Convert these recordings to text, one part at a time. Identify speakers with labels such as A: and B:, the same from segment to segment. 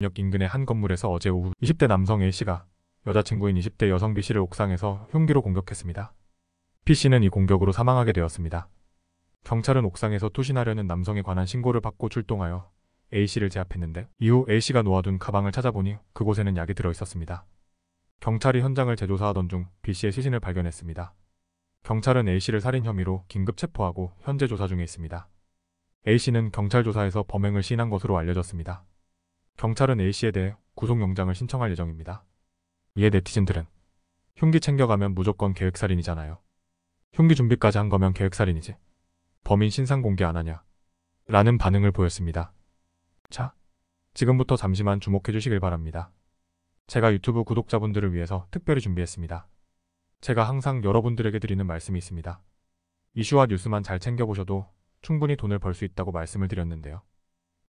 A: 역 인근의 한 건물에서 어제 오후 20대 남성 A씨가 여자친구인 20대 여성 B씨를 옥상에서 흉기로 공격했습니다. B씨는 이 공격으로 사망하게 되었습니다. 경찰은 옥상에서 투신하려는 남성에 관한 신고를 받고 출동하여 A씨를 제압했는데 이후 A씨가 놓아둔 가방을 찾아보니 그곳에는 약이 들어있었습니다. 경찰이 현장을 재조사하던 중 B씨의 시신을 발견했습니다. 경찰은 A씨를 살인 혐의로 긴급 체포하고 현재 조사 중에 있습니다. A씨는 경찰 조사에서 범행을 시인한 것으로 알려졌습니다. 경찰은 A씨에 대해 구속영장을 신청할 예정입니다. 이에 네티즌들은 흉기 챙겨가면 무조건 계획살인이잖아요. 흉기 준비까지 한 거면 계획살인이지. 범인 신상 공개 안 하냐. 라는 반응을 보였습니다. 자, 지금부터 잠시만 주목해 주시길 바랍니다. 제가 유튜브 구독자분들을 위해서 특별히 준비했습니다. 제가 항상 여러분들에게 드리는 말씀이 있습니다. 이슈와 뉴스만 잘 챙겨보셔도 충분히 돈을 벌 수 있다고 말씀을 드렸는데요.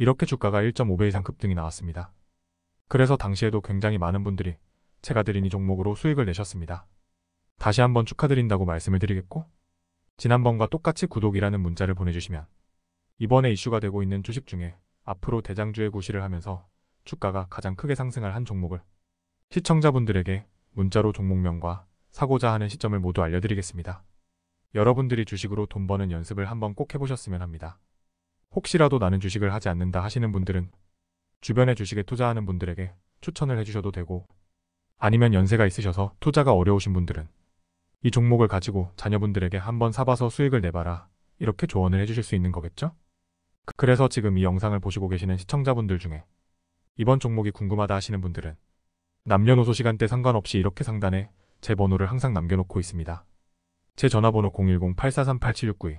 A: 이렇게 주가가 1.5배 이상 급등이 나왔습니다. 그래서 당시에도 굉장히 많은 분들이 제가 드린 이 종목으로 수익을 내셨습니다. 다시 한번 축하드린다고 말씀을 드리겠고 지난번과 똑같이 구독이라는 문자를 보내주시면 이번에 이슈가 되고 있는 주식 중에 앞으로 대장주의 구시를 하면서 주가가 가장 크게 상승할 한 종목을 시청자분들에게 문자로 종목명과 사고자 하는 시점을 모두 알려드리겠습니다. 여러분들이 주식으로 돈 버는 연습을 한번 꼭 해보셨으면 합니다. 혹시라도 나는 주식을 하지 않는다 하시는 분들은 주변의 주식에 투자하는 분들에게 추천을 해주셔도 되고 아니면 연세가 있으셔서 투자가 어려우신 분들은 이 종목을 가지고 자녀분들에게 한번 사봐서 수익을 내봐라 이렇게 조언을 해주실 수 있는 거겠죠? 그래서 지금 이 영상을 보시고 계시는 시청자분들 중에 이번 종목이 궁금하다 하시는 분들은 남녀노소 시간대 상관없이 이렇게 상단에 제 번호를 항상 남겨놓고 있습니다. 제 전화번호 010-8438-7692